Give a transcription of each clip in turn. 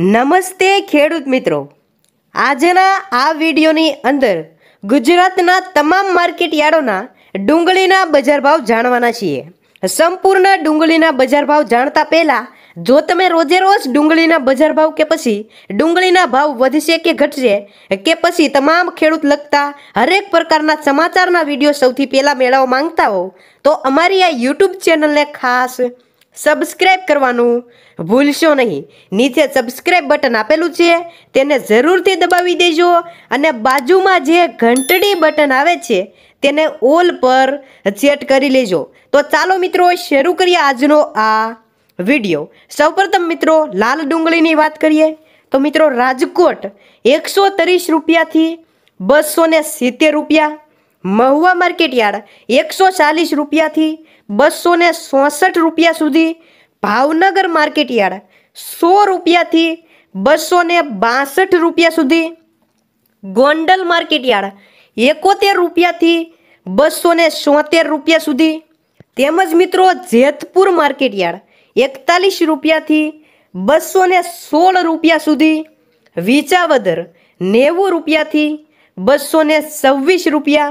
નમસ્તે ખેડૂત મિત્રો આજના આ વિડીયોની અંદર ગુજરાતના તમામ માર્કેટ યાર્ડોના ડુંગળીના બજાર ભાવ જાણવાના છીએ સંપૂર્ણ ડુંગળીના બજાર ભાવ જાણતા પહેલાં જો તમે રોજે રોજ ડુંગળીના બજાર ભાવ કે પછી ડુંગળીના ભાવ વધશે કે ઘટશે કે પછી તમામ ખેડૂત લગતા હરેક પ્રકારના સમાચારના વિડીયો સૌથી પહેલા મેળવવા માંગતા હો તો અમારી આ યુટ્યુબ ચેનલને ખાસ સબસ્ક્રાઇબ કરવાનું ભૂલશો નહીં નીચે સબસ્ક્રાઇબ બટન આપેલું છે તેને જરૂરથી દબાવી દેજો અને બાજુમાં જે ઘંટડી બટન આવે છે તેને ઓલ પર સેટ કરી લેજો તો ચાલો મિત્રો શરૂ કરીએ આજનો આ વિડીયો સૌપ્રથમ મિત્રો લાલ ડુંગળીની વાત કરીએ તો મિત્રો રાજકોટ એકસો ત્રીસ રૂપિયાથી બસો સિત્તેર રૂપિયા મહુવા માર્કેટ યાર્ડ એકસો ચાલીસ રૂપિયાથી બસો ને ચોસઠ રૂપિયા સુધી ભાવનગર માર્કેટ યાર્ડ સો રૂપિયાથી બસો ને બાસઠ રૂપિયા સુધી ગોંડલ માર્કેટ યાર્ડ એકોતેર રૂપિયાથી બસો ને સોતેર રૂપિયા સુધી તેમજ મિત્રો જેતપુર માર્કેટ યાર્ડ એકતાલીસ રૂપિયાથી બસો ને સોળ રૂપિયા સુધી વિચાવદર નેવું રૂપિયાથી બસો ને છવ્વીસ રૂપિયા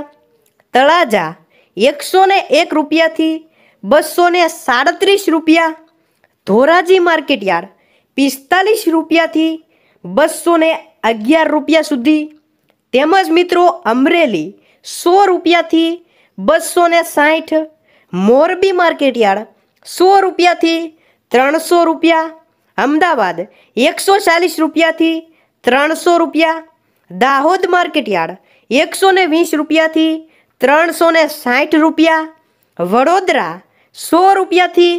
તળાજા એકસો ને એક રૂપિયાથી બસો ને સાડત્રીસ રૂપિયા ધોરાજી માર્કેટ યાર્ડ પિસ્તાલીસ રૂપિયાથી બસો ને અગિયાર રૂપિયા સુધી તેમજ મિત્રો અમરેલી સો રૂપિયાથી બસો ને સાઠ મોરબી માર્કેટ યાર્ડ સો રૂપિયાથી ત્રણસો રૂપિયા અમદાવાદ એકસો ચાલીસ રૂપિયાથી ત્રણસો રૂપિયા દાહોદ માર્કેટ યાર્ડ એકસો વીસ રૂપિયાથી ત્રણસો ને સાઠ રૂપિયા વડોદરા સો રૂપિયાથી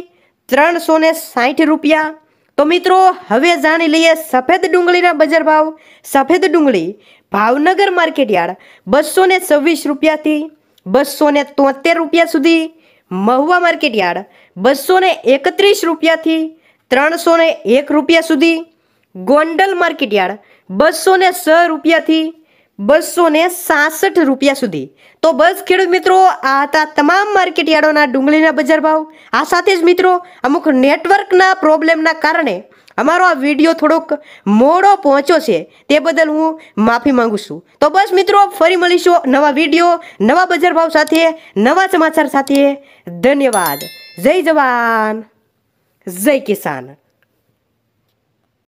ત્રણસો ને સાઠ રૂપિયા તો મિત્રો હવે જાણી લઈએ સફેદ ડુંગળીના બજાર ભાવ સફેદ ડુંગળી ભાવનગર માર્કેટયાર્ડ બસો ને છવ્વીસ રૂપિયાથી બસો ને તોતેર રૂપિયા સુધી મહુવા માર્કેટયાર્ડ બસો ને એકત્રીસ રૂપિયાથી ત્રણસો ને એક રૂપિયા સુધી ગોંડલ માર્કેટયાર્ડ બસો ને છ રૂપિયાથી બસો ને સાસઠ રૂપિયા સુધી તો બસ ખેડૂત મિત્રો આ હતા તમામ માર્કેટ યાર્ડોના ડુંગળીના બજાર ભાવ આ સાથે જ મિત્રો અમુક નેટવર્કના પ્રોબ્લેમના કારણે અમારો આ વિડીયો થોડોક મોડો પહોંચ્યો છે તે બદલ હું માફી માંગુ છું તો બસ મિત્રો ફરી મળીશું નવા વિડીયો નવા બજાર ભાવ સાથે નવા સમાચાર સાથે ધન્યવાદ જય જવાન જય કિસાન